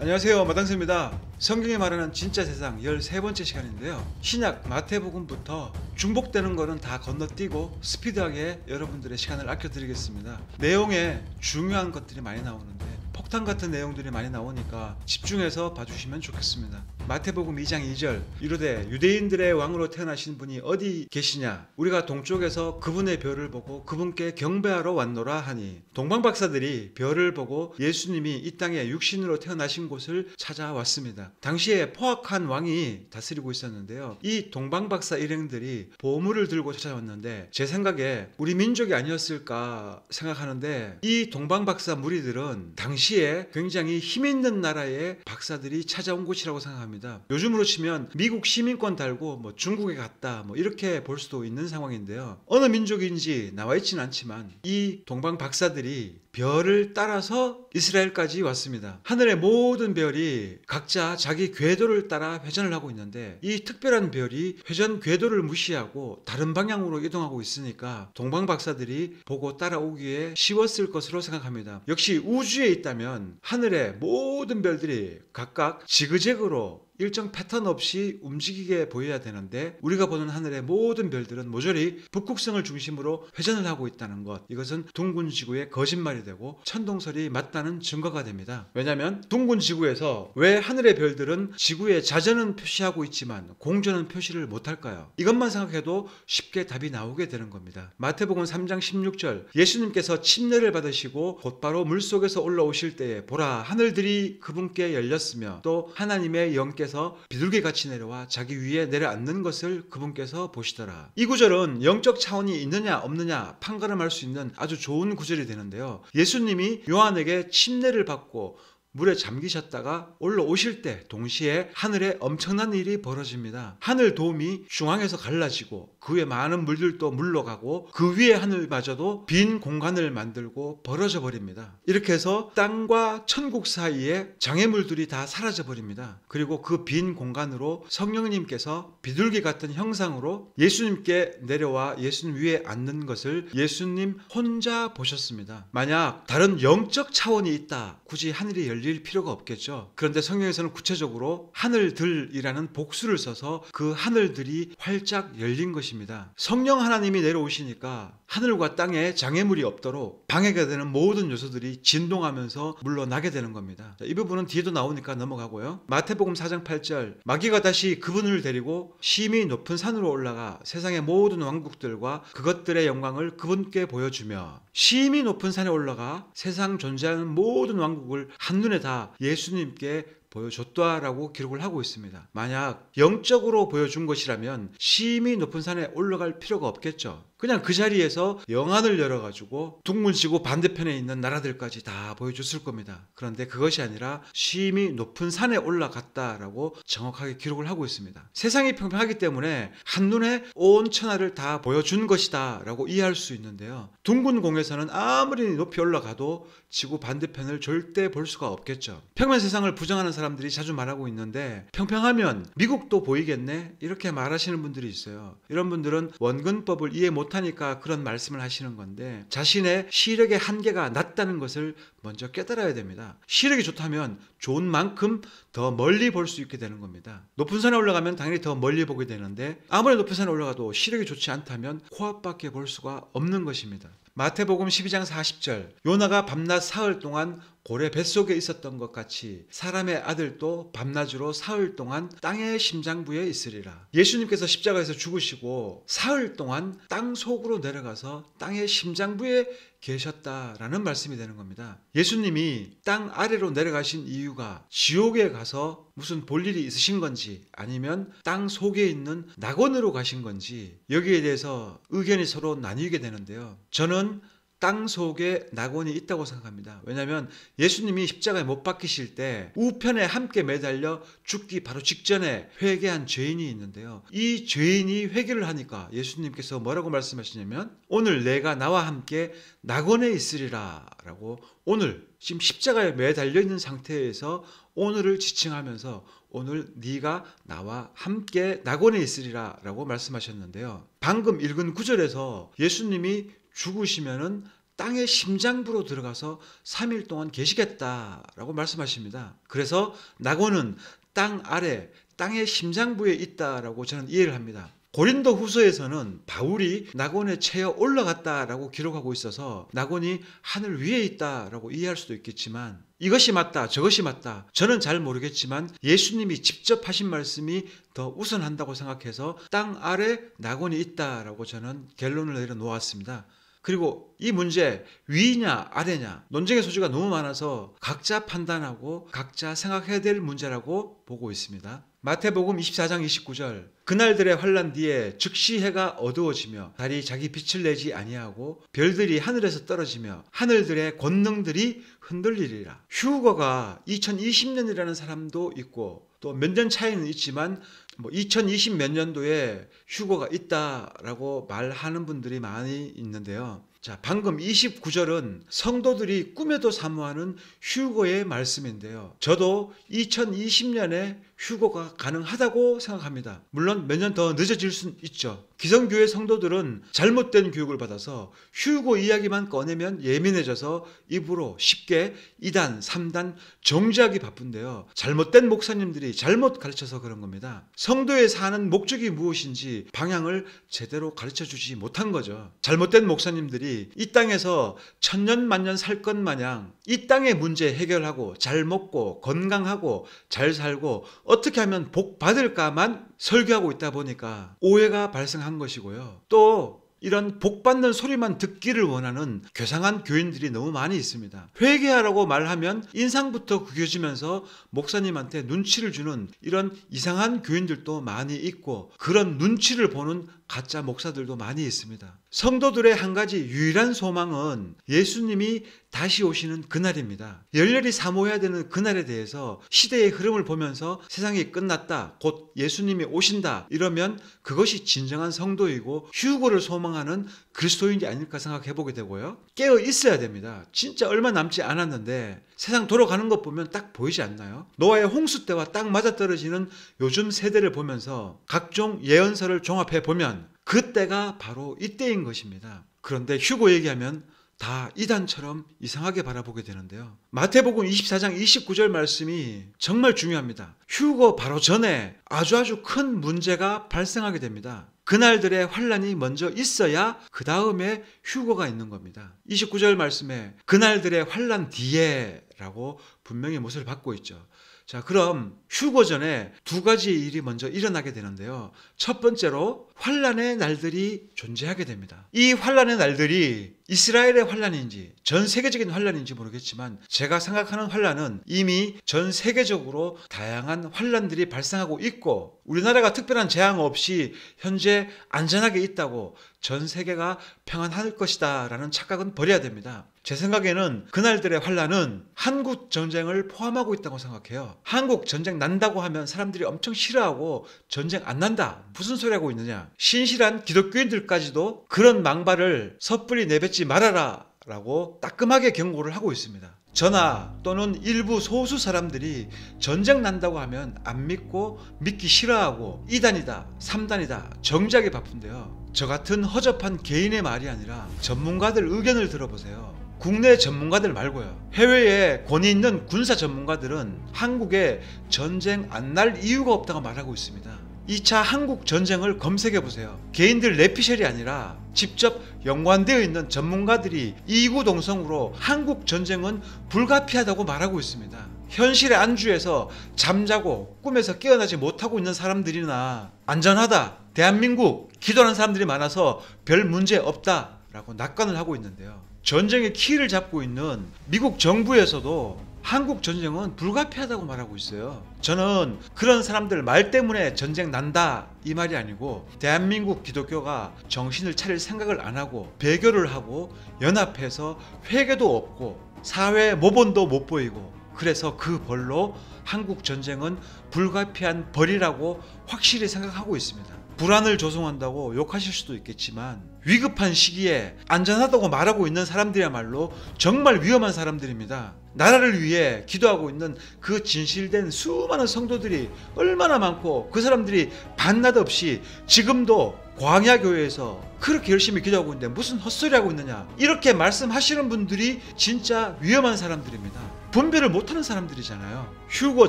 안녕하세요 마당쌤입니다 성경에 말하는 진짜 세상 13번째 시간인데요 신약 마태복음부터 중복되는 거는 다 건너뛰고 스피드하게 여러분들의 시간을 아껴드리겠습니다 내용에 중요한 것들이 많이 나오는데 폭탄 같은 내용들이 많이 나오니까 집중해서 봐주시면 좋겠습니다 마태복음 2장 2절 이르되 유대인들의 왕으로 태어나신 분이 어디 계시냐 우리가 동쪽에서 그분의 별을 보고 그분께 경배하러 왔노라 하니 동방 박사들이 별을 보고 예수님이 이 땅에 육신으로 태어나신 곳을 찾아왔습니다. 당시에 포악한 왕이 다스리고 있었는데요. 이 동방 박사 일행들이 보물을 들고 찾아왔는데 제 생각에 우리 민족이 아니었을까 생각하는데 이 동방 박사 무리들은 당시에 굉장히 힘 있는 나라의 박사들이 찾아온 곳이라고 생각합니다. 겁니다. 요즘으로 치면 미국 시민권 달고 뭐 중국에 갔다 뭐 이렇게 볼 수도 있는 상황인데요. 어느 민족인지 나와 있지는 않지만 이 동방 박사들이 별을 따라서 이스라엘까지 왔습니다. 하늘의 모든 별이 각자 자기 궤도를 따라 회전을 하고 있는데 이 특별한 별이 회전 궤도를 무시하고 다른 방향으로 이동하고 있으니까 동방 박사들이 보고 따라오기에 쉬웠을 것으로 생각합니다. 역시 우주에 있다면 하늘의 모든 별들이 각각 지그재그로 일정 패턴 없이 움직이게 보여야 되는데 우리가 보는 하늘의 모든 별들은 모조리 북극성을 중심으로 회전을 하고 있다는 것 이것은 둥근 지구의 거짓말이 되고 천동설이 맞다는 증거가 됩니다. 왜냐하면 둥근 지구에서 왜 하늘의 별들은 지구의 자전은 표시하고 있지만 공전은 표시를 못할까요? 이것만 생각해도 쉽게 답이 나오게 되는 겁니다. 마태복음 3장 16절 예수님께서 침례를 받으시고 곧바로 물속에서 올라오실 때에 보라 하늘들이 그분께 열렸으며 또 하나님의 영께 하나님께서 비둘기 같이 내려와 자기 위에 내려앉는 것을 그분께서 보시더라. 이 구절은 영적 차원이 있느냐 없느냐 판가름할 수 있는 아주 좋은 구절이 되는데요. 예수님이 요한에게 침례를 받고 물에 잠기셨다가 올라오실 때 동시에 하늘에 엄청난 일이 벌어집니다. 하늘 도움이 중앙에서 갈라지고 그 위에 많은 물들도 물러가고 그 위에 하늘마저도 빈 공간을 만들고 벌어져 버립니다. 이렇게 해서 땅과 천국 사이에 장애물들이 다 사라져 버립니다. 그리고 그 빈 공간으로 성령님께서 비둘기 같은 형상으로 예수님께 내려와 예수님 위에 앉는 것을 예수님 혼자 보셨습니다. 만약 다른 영적 차원이 있다. 굳이 하늘이 열리 드릴 필요가 없겠죠. 그런데 성경에서는 구체적으로 하늘들이라는 복수를 써서 그 하늘들이 활짝 열린 것입니다. 성령 하나님이 내려오시니까 하늘과 땅에 장애물이 없도록 방해가 되는 모든 요소들이 진동하면서 물러나게 되는 겁니다. 자, 이 부분은 뒤에도 나오니까 넘어가고요. 마태복음 4장 8절 마귀가 다시 그분을 데리고 심히 높은 산으로 올라가 세상의 모든 왕국들과 그것들의 영광을 그분께 보여주며 심히 높은 산에 올라가 세상 존재하는 모든 왕국을 한눈에 다 예수님께 보여줬다라고 기록을 하고 있습니다. 만약 영적으로 보여준 것이라면 심히 높은 산에 올라갈 필요가 없겠죠. 그냥 그 자리에서 영안을 열어가지고 둥근지구 반대편에 있는 나라들까지 다 보여줬을 겁니다. 그런데 그것이 아니라 심히 높은 산에 올라갔다라고 정확하게 기록을 하고 있습니다. 세상이 평평하기 때문에 한눈에 온 천하를 다 보여준 것이다라고 이해할 수 있는데요. 둥근 공에서는 아무리 높이 올라가도 지구 반대편을 절대 볼 수가 없겠죠. 평면 세상을 부정하는 사람들이 자주 말하고 있는데 평평하면 미국도 보이겠네 이렇게 말하시는 분들이 있어요. 이런 분들은 원근법을 이해 못하니까 그런 말씀을 하시는 건데 자신의 시력의 한계가 낮다는 것을 먼저 깨달아야 됩니다. 시력이 좋다면 좋은 만큼 더 멀리 볼 수 있게 되는 겁니다. 높은 산에 올라가면 당연히 더 멀리 보게 되는데 아무리 높은 산에 올라가도 시력이 좋지 않다면 코앞밖에 볼 수가 없는 것입니다. 마태복음 12장 40절 요나가 밤낮 사흘 동안 고래 뱃속에 있었던 것 같이 사람의 아들도 밤낮으로 사흘 동안 땅의 심장부에 있으리라. 예수님께서 십자가에서 죽으시고 사흘 동안 땅 속으로 내려가서 땅의 심장부에 계셨다라는 말씀이 되는 겁니다. 예수님이 땅 아래로 내려가신 이유가 지옥에 가서 무슨 볼일이 있으신 건지 아니면 땅 속에 있는 낙원으로 가신 건지 여기에 대해서 의견이 서로 나뉘게 되는데요. 저는 땅 속에 낙원이 있다고 생각합니다. 왜냐하면 예수님이 십자가에 못 박히실 때 우편에 함께 매달려 죽기 바로 직전에 회개한 죄인이 있는데요. 이 죄인이 회개를 하니까 예수님께서 뭐라고 말씀하시냐면 오늘 내가 나와 함께 낙원에 있으리라라고 오늘 지금 십자가에 매달려 있는 상태에서 오늘을 지칭하면서 오늘 네가 나와 함께 낙원에 있으리라라고 말씀하셨는데요. 방금 읽은 구절에서 예수님이 죽으시면은 땅의 심장부로 들어가서 3일 동안 계시겠다라고 말씀하십니다. 그래서 낙원은 땅 아래 땅의 심장부에 있다라고 저는 이해를 합니다. 고린도 후서에서는 바울이 낙원에 채워 올라갔다라고 기록하고 있어서 낙원이 하늘 위에 있다라고 이해할 수도 있겠지만 이것이 맞다 저것이 맞다 저는 잘 모르겠지만 예수님이 직접 하신 말씀이 더 우선한다고 생각해서 땅 아래 낙원이 있다라고 저는 결론을 내려 놓았습니다. 그리고 이 문제 위냐 아래냐 논쟁의 소지가 너무 많아서 각자 판단하고 각자 생각해야 될 문제라고 보고 있습니다. 마태복음 24장 29절 그날들의 환란 뒤에 즉시 해가 어두워지며 달이 자기 빛을 내지 아니하고 별들이 하늘에서 떨어지며 하늘들의 권능들이 흔들리리라. 휴거가 2020년이라는 사람도 있고 또 몇 년 차이는 있지만 뭐2020몇 년도에 휴거가 있다라고 말하는 분들이 많이 있는데요. 자, 방금 29절은 성도들이 꿈에도 사모하는 휴거의 말씀인데요. 저도 2020년에 휴거가 가능하다고 생각합니다. 물론 몇 년 더 늦어질 수 있죠. 기성교회 성도들은 잘못된 교육을 받아서 휴거 이야기만 꺼내면 예민해져서 입으로 쉽게 2단, 3단 정지하기 바쁜데요. 잘못된 목사님들이 잘못 가르쳐서 그런 겁니다. 성도의 사는 목적이 무엇인지 방향을 제대로 가르쳐 주지 못한 거죠. 잘못된 목사님들이 이 땅에서 천년 만년 살 것 마냥 이 땅의 문제 해결하고 잘 먹고 건강하고 잘 살고 어떻게 하면 복 받을까만 설교하고 있다 보니까 오해가 발생한 것이고요. 또 이런 복받는 소리만 듣기를 원하는 괴상한 교인들이 너무 많이 있습니다. 회개하라고 말하면 인상부터 구겨지면서 목사님한테 눈치를 주는 이런 이상한 교인들도 많이 있고 그런 눈치를 보는 가짜 목사들도 많이 있습니다. 성도들의 한 가지 유일한 소망은 예수님이 다시 오시는 그날입니다. 열렬히 사모해야 되는 그날에 대해서 시대의 흐름을 보면서 세상이 끝났다, 곧 예수님이 오신다, 이러면 그것이 진정한 성도이고 휴거를 소망하는 그리스도인지 아닐까 생각해 보게 되고요. 깨어 있어야 됩니다. 진짜 얼마 남지 않았는데 세상 돌아가는 것 보면 딱 보이지 않나요? 노아의 홍수 때와 딱 맞아떨어지는 요즘 세대를 보면서 각종 예언서를 종합해 보면 그때가 바로 이때인 것입니다. 그런데 휴고 얘기하면 다 이단처럼 이상하게 바라보게 되는데요. 마태복음 24장 29절 말씀이 정말 중요합니다. 휴고 바로 전에 아주 아주 큰 문제가 발생하게 됩니다. 그날들의 환란이 먼저 있어야 그 다음에 휴거가 있는 겁니다. 29절 말씀에 그날들의 환란 뒤에라고 분명히 모습을 받고 있죠. 자, 그럼 휴거 전에 두 가지 일이 먼저 일어나게 되는데요. 첫 번째로 환란의 날들이 존재하게 됩니다. 이 환란의 날들이 이스라엘의 환란인지 전 세계적인 환란인지 모르겠지만 제가 생각하는 환란은 이미 전 세계적으로 다양한 환란들이 발생하고 있고 우리나라가 특별한 재앙 없이 현재 안전하게 있다고 전 세계가 평안할 것이다라는 착각은 버려야 됩니다. 제 생각에는 그날들의 환란은 한국 전쟁을 포함하고 있다고 생각해요. 한국 전쟁 난다고 하면 사람들이 엄청 싫어하고 전쟁 안 난다 무슨 소리 하고 있느냐 신실한 기독교인들까지도 그런 망발을 섣불리 내뱉지 듣지 말아라 라고 따끔하게 경고를 하고 있습니다. 전하 또는 일부 소수 사람들이 전쟁 난다고 하면 안 믿고 믿기 싫어하고 이단이다 3단이다 정작에 바쁜데요. 저 같은 허접한 개인의 말이 아니라 전문가들 의견을 들어보세요. 국내 전문가들 말고요. 해외에 권위 있는 군사 전문가들은 한국에 전쟁 안 날 이유가 없다고 말하고 있습니다. 2차 한국 전쟁을 검색해 보세요. 개인들 레피셜이 아니라 직접 연관되어 있는 전문가들이 이구동성으로 한국 전쟁은 불가피하다고 말하고 있습니다. 현실의안주에서 잠자고 꿈에서 깨어나지 못하고 있는 사람들이나 안전하다, 대한민국 기도하는 사람들이 많아서 별 문제 없다라고 낙관을 하고 있는데요. 전쟁의 키를 잡고 있는 미국 정부에서도 한국 전쟁은 불가피하다고 말하고 있어요. 저는 그런 사람들 말 때문에 전쟁 난다 이 말이 아니고 대한민국 기독교가 정신을 차릴 생각을 안 하고 배교를 하고 연합해서 회개도 없고 사회 모본도 못 보이고 그래서 그 벌로 한국 전쟁은 불가피한 벌이라고 확실히 생각하고 있습니다. 불안을 조성한다고 욕하실 수도 있겠지만 위급한 시기에 안전하다고 말하고 있는 사람들이야말로 정말 위험한 사람들입니다. 나라를 위해 기도하고 있는 그 진실된 수많은 성도들이 얼마나 많고 그 사람들이 반낮 없이 지금도 광야교회에서 그렇게 열심히 기도하고 있는데 무슨 헛소리 하고 있느냐 이렇게 말씀하시는 분들이 진짜 위험한 사람들입니다. 분별을 못하는 사람들이잖아요. 휴고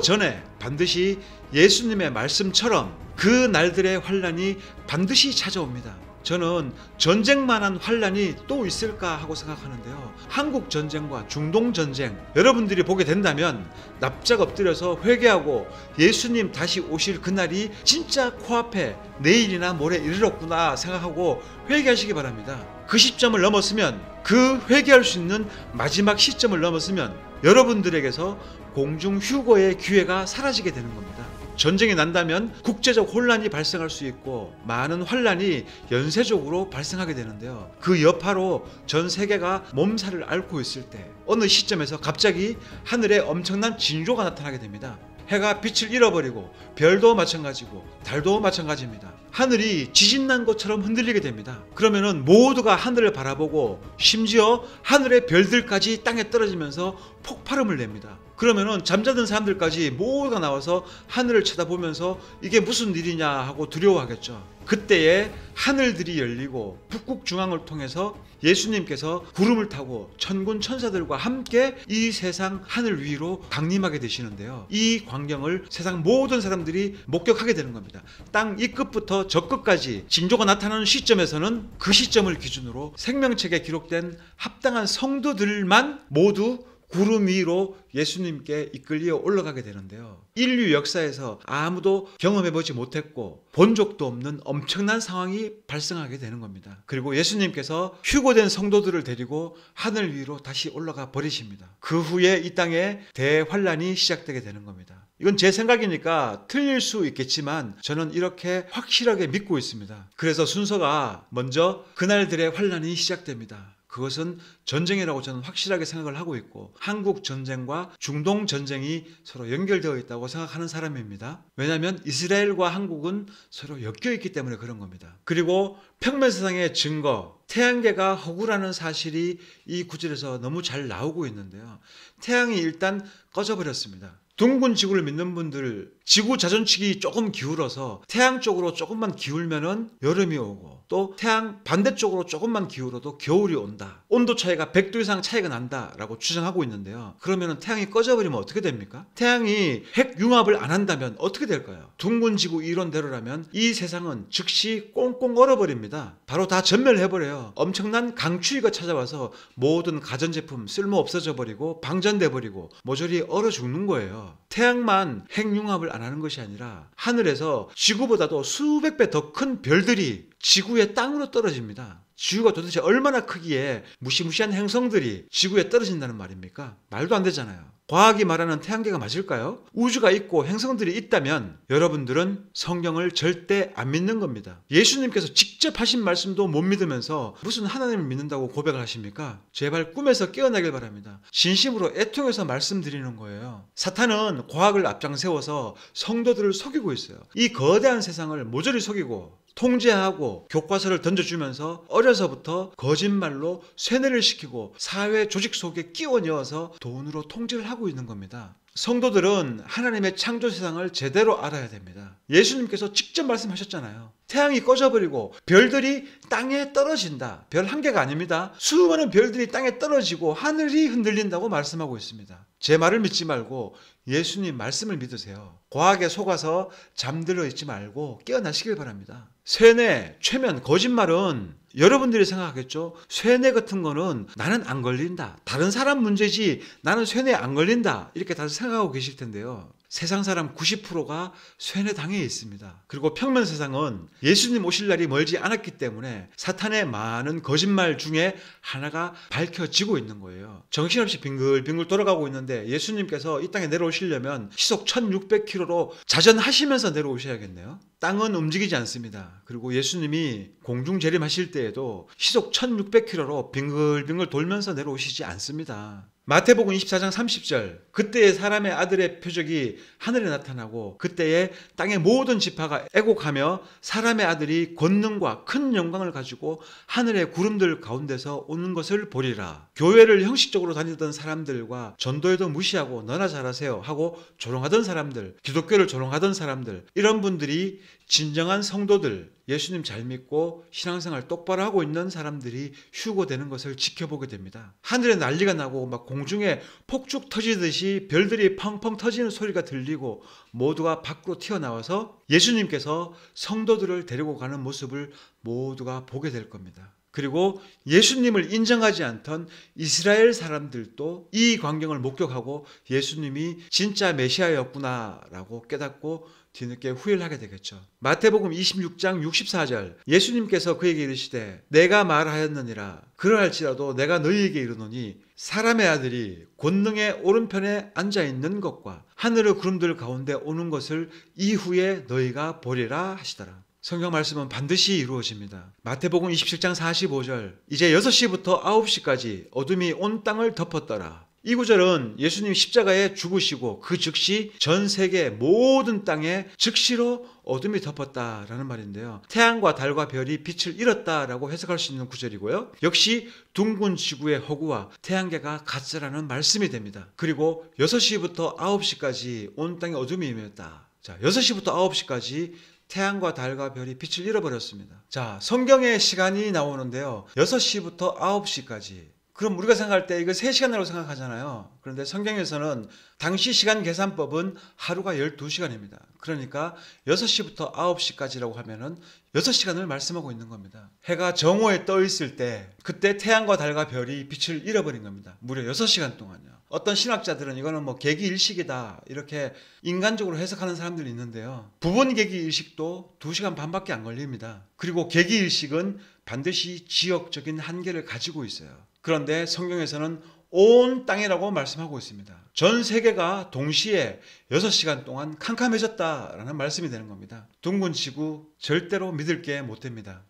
전에 반드시 예수님의 말씀처럼 그 날들의 환란이 반드시 찾아옵니다. 저는 전쟁만한 환란이 또 있을까 하고 생각하는데요. 한국 전쟁과 중동 전쟁 여러분들이 보게 된다면 납작 엎드려서 회개하고 예수님 다시 오실 그날이 진짜 코앞에 내일이나 모레 이르렀구나 생각하고 회개하시기 바랍니다. 그 시점을 넘었으면 그 회개할 수 있는 마지막 시점을 넘었으면 여러분들에게서 공중 휴거의 기회가 사라지게 되는 겁니다. 전쟁이 난다면 국제적 혼란이 발생할 수 있고 많은 환란이 연쇄적으로 발생하게 되는데요. 그 여파로 전 세계가 몸살을 앓고 있을 때 어느 시점에서 갑자기 하늘에 엄청난 진조가 나타나게 됩니다. 해가 빛을 잃어버리고 별도 마찬가지고 달도 마찬가지입니다. 하늘이 지진 난 것처럼 흔들리게 됩니다. 그러면은 모두가 하늘을 바라보고 심지어 하늘의 별들까지 땅에 떨어지면서 폭발음을 냅니다. 그러면은 잠자던 사람들까지 모두가 나와서 하늘을 쳐다보면서 이게 무슨 일이냐 하고 두려워하겠죠. 그때에 하늘들이 열리고 북극 중앙을 통해서 예수님께서 구름을 타고 천군 천사들과 함께 이 세상 하늘 위로 강림하게 되시는데요. 이 광경을 세상 모든 사람들이 목격하게 되는 겁니다. 땅 이 끝부터 저 끝까지 징조가 나타나는 시점에서는 그 시점을 기준으로 생명책에 기록된 합당한 성도들만 모두 구름 위로 예수님께 이끌려 올라가게 되는데요. 인류 역사에서 아무도 경험해보지 못했고 본 적도 없는 엄청난 상황이 발생하게 되는 겁니다. 그리고 예수님께서 휴고된 성도들을 데리고 하늘 위로 다시 올라가 버리십니다. 그 후에 이 땅에 대환란이 시작되게 되는 겁니다. 이건 제 생각이니까 틀릴 수 있겠지만 저는 이렇게 확실하게 믿고 있습니다. 그래서 순서가 먼저 그날들의 환란이 시작됩니다. 그것은 전쟁이라고 저는 확실하게 생각을 하고 있고 한국 전쟁과 중동 전쟁이 서로 연결되어 있다고 생각하는 사람입니다. 왜냐하면 이스라엘과 한국은 서로 엮여 있기 때문에 그런 겁니다. 그리고 평면 세상의 증거 태양계가 허구라는 사실이 이 구절에서 너무 잘 나오고 있는데요. 태양이 일단 꺼져 버렸습니다. 둥근 지구를 믿는 분들 지구 자전축이 조금 기울어서 태양 쪽으로 조금만 기울면은 여름이 오고 또 태양 반대쪽으로 조금만 기울어도 겨울이 온다. 온도 차이가 100도 이상 차이가 난다라고 주장하고 있는데요. 그러면은 태양이 꺼져버리면 어떻게 됩니까? 태양이 핵융합을 안 한다면 어떻게 될까요? 둥근 지구 이론대로라면 이 세상은 즉시 꽁꽁 얼어버립니다. 바로 다 전멸해버려요. 엄청난 강추위가 찾아와서 모든 가전제품 쓸모 없어져 버리고 방전돼 버리고 모조리 얼어 죽는 거예요. 태양만 핵융합을 안안 하는 것이 아니라 하늘에서 지구보다도 수백 배 더 큰 별들이 지구의 땅으로 떨어집니다. 지구가 도대체 얼마나 크기에 무시무시한 행성들이 지구에 떨어진다는 말입니까? 말도 안 되잖아요. 과학이 말하는 태양계가 맞을까요? 우주가 있고 행성들이 있다면 여러분들은 성경을 절대 안 믿는 겁니다. 예수님께서 직접 하신 말씀도 못 믿으면서 무슨 하나님을 믿는다고 고백을 하십니까? 제발 꿈에서 깨어나길 바랍니다. 진심으로 애통해서 말씀드리는 거예요. 사탄은 과학을 앞장세워서 성도들을 속이고 있어요. 이 거대한 세상을 모조리 속이고 통제하고 교과서를 던져주면서 어려서부터 거짓말로 세뇌를 시키고 사회 조직 속에 끼워 넣어서 돈으로 통제를 하고 하고 있는 겁니다. 성도들은 하나님의 창조 세상을 제대로 알아야 됩니다. 예수님께서 직접 말씀하셨잖아요. 태양이 꺼져버리고 별들이 땅에 떨어진다. 별 한 개가 아닙니다. 수많은 별들이 땅에 떨어지고 하늘이 흔들린다고 말씀하고 있습니다. 제 말을 믿지 말고 예수님 말씀을 믿으세요. 과학에 속아서 잠들어 있지 말고 깨어나시길 바랍니다. 세뇌, 최면, 거짓말은 여러분들이 생각하겠죠? 쇠뇌 같은 거는 나는 안 걸린다. 다른 사람 문제지 나는 쇠뇌 안 걸린다. 이렇게 다들 생각하고 계실 텐데요. 세상 사람 90%가 쇠뇌당해 있습니다. 그리고 평면 세상은 예수님 오실 날이 멀지 않았기 때문에 사탄의 많은 거짓말 중에 하나가 밝혀지고 있는 거예요. 정신없이 빙글빙글 돌아가고 있는데 예수님께서 이 땅에 내려오시려면 시속 1600km로 자전하시면서 내려오셔야겠네요. 땅은 움직이지 않습니다. 그리고 예수님이 공중 재림하실 때에도 시속 1600km로 빙글빙글 돌면서 내려오시지 않습니다. 마태복음 24장 30절 그때의 사람의 아들의 표적이 하늘에 나타나고 그때의 땅의 모든 지파가 애곡하며 사람의 아들이 권능과 큰 영광을 가지고 하늘의 구름들 가운데서 오는 것을 보리라 교회를 형식적으로 다니던 사람들과 전도에도 무시하고 너나 잘하세요 하고 조롱하던 사람들 기독교를 조롱하던 사람들 이런 분들이 진정한 성도들, 예수님 잘 믿고 신앙생활 똑바로 하고 있는 사람들이 휴고되는 것을 지켜보게 됩니다. 하늘에 난리가 나고 막 공중에 폭죽 터지듯이 별들이 펑펑 터지는 소리가 들리고 모두가 밖으로 튀어나와서 예수님께서 성도들을 데리고 가는 모습을 모두가 보게 될 겁니다. 그리고 예수님을 인정하지 않던 이스라엘 사람들도 이 광경을 목격하고 예수님이 진짜 메시아였구나라고 깨닫고 뒤늦게 후회를 하게 되겠죠. 마태복음 26장 64절 예수님께서 그에게 이르시되 내가 말하였느니라 그러할지라도 내가 너희에게 이르노니 사람의 아들이 권능의 오른편에 앉아 있는 것과 하늘의 구름들 가운데 오는 것을 이후에 너희가 보리라 하시더라. 성경 말씀은 반드시 이루어집니다. 마태복음 27장 45절 이제 6시부터 9시까지 어둠이 온 땅을 덮었더라. 이 구절은 예수님 십자가에 죽으시고 그 즉시 전 세계 모든 땅에 즉시로 어둠이 덮었다라는 말인데요. 태양과 달과 별이 빛을 잃었다라고 해석할 수 있는 구절이고요. 역시 둥근 지구의 허구와 태양계가 같으라는 말씀이 됩니다. 그리고 6시부터 9시까지 온 땅에 어둠이 임했다. 자, 6시부터 9시까지 태양과 달과 별이 빛을 잃어버렸습니다. 자, 성경의 시간이 나오는데요. 6시부터 9시까지 그럼 우리가 생각할 때 이거 3시간이라고 생각하잖아요. 그런데 성경에서는 당시 시간 계산법은 하루가 12시간입니다. 그러니까 6시부터 9시까지라고 하면은 6시간을 말씀하고 있는 겁니다. 해가 정오에 떠 있을 때 그때 태양과 달과 별이 빛을 잃어버린 겁니다. 무려 6시간 동안요. 어떤 신학자들은 이거는 뭐 계기 일식이다 이렇게 인간적으로 해석하는 사람들이 있는데요. 부분 계기 일식도 2시간 반밖에 안 걸립니다. 그리고 계기 일식은 반드시 지역적인 한계를 가지고 있어요. 그런데 성경에서는 온 땅이라고 말씀하고 있습니다. 전 세계가 동시에 6시간 동안 캄캄해졌다라는 말씀이 되는 겁니다. 둥근 지구 절대로 믿을 게 못 됩니다.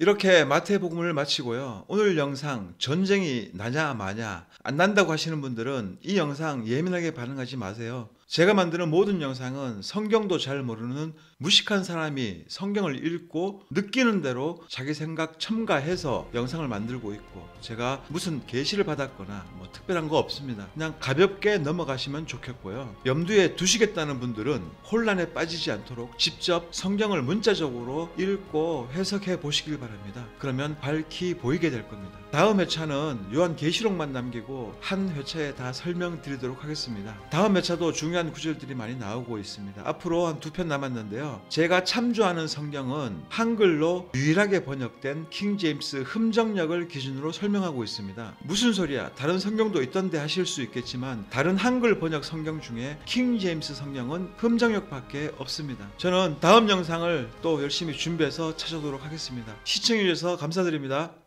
이렇게 마태복음을 마치고요. 오늘 영상 전쟁이 나냐 마냐 안 난다고 하시는 분들은 이 영상 예민하게 반응하지 마세요. 제가 만드는 모든 영상은 성경도 잘 모르는 무식한 사람이 성경을 읽고 느끼는 대로 자기 생각 첨가해서 영상을 만들고 있고 제가 무슨 게시를 받았거나 뭐 특별한 거 없습니다. 그냥 가볍게 넘어가시면 좋겠고요. 염두에 두시겠다는 분들은 혼란에 빠지지 않도록 직접 성경을 문자적으로 읽고 해석해 보시길 바랍니다. 그러면 밝히 보이게 될 겁니다. 다음 회차는 요한 계시록만 남기고 한 회차에 다 설명드리도록 하겠습니다. 다음 회차도 중요한 구절들이 많이 나오고 있습니다. 앞으로 한 두 편 남았는데요. 제가 참조하는 성경은 한글로 유일하게 번역된 킹 제임스 흠정력을 기준으로 설명하고 있습니다. 무슨 소리야? 다른 성경도 있던데 하실 수 있겠지만 다른 한글 번역 성경 중에 킹 제임스 성경은 흠정역밖에 없습니다. 저는 다음 영상을 또 열심히 준비해서 찾아오도록 하겠습니다. 시청해 주셔서 감사드립니다.